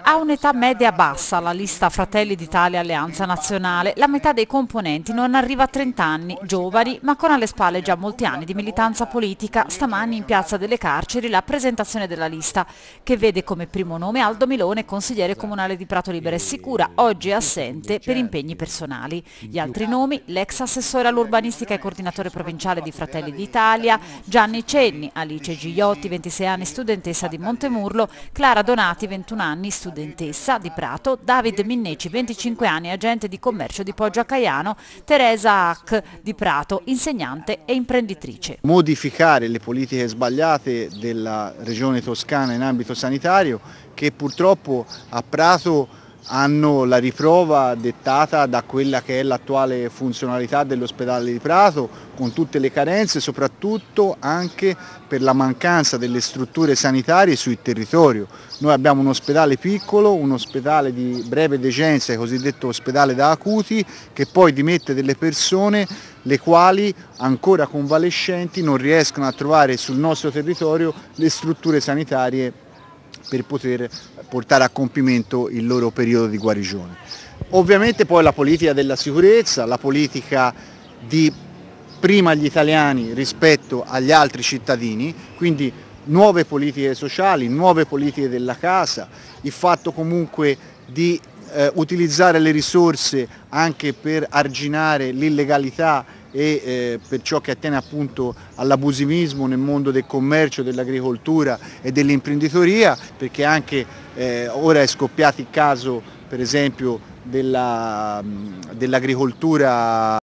Ha un'età media bassa la lista Fratelli d'Italia Alleanza Nazionale. La metà dei componenti non arriva a 30 anni, giovani, ma con alle spalle già molti anni di militanza politica. Stamani in Piazza delle Carceri la presentazione della lista, che vede come primo nome Aldo Milone, consigliere comunale di Prato Libera e Sicura, oggi assente per impegni personali. Gli altri nomi, l'ex assessore all'urbanistica e coordinatore provinciale di Fratelli d'Italia, Gianni Cenni, Alice Gigliotti, 26 anni, studentessa di Montemurlo, Clara Donati, 21 anni, studentessa di Prato, David Minneci, 25 anni, agente di commercio di Poggio a Caiano, Teresa Hack di Prato, insegnante e imprenditrice. Modificare le politiche sbagliate della regione toscana in ambito sanitario che purtroppo a Prato hanno la riprova dettata da quella che è l'attuale funzionalità dell'ospedale di Prato, con tutte le carenze, soprattutto anche per la mancanza delle strutture sanitarie sul territorio. Noi abbiamo un ospedale piccolo, un ospedale di breve degenza, il cosiddetto ospedale da acuti, che poi dimette delle persone le quali ancora convalescenti non riescono a trovare sul nostro territorio le strutture sanitarie per poter portare a compimento il loro periodo di guarigione. Ovviamente poi la politica della sicurezza, la politica di prima gli italiani rispetto agli altri cittadini, quindi nuove politiche sociali, nuove politiche della casa, il fatto comunque di eh, utilizzare le risorse anche per arginare l'illegalità e eh, per ciò che attiene appunto all'abusivismo nel mondo del commercio, dell'agricoltura e dell'imprenditoria, perché anche eh, ora è scoppiato il caso per esempio dell'agricoltura dell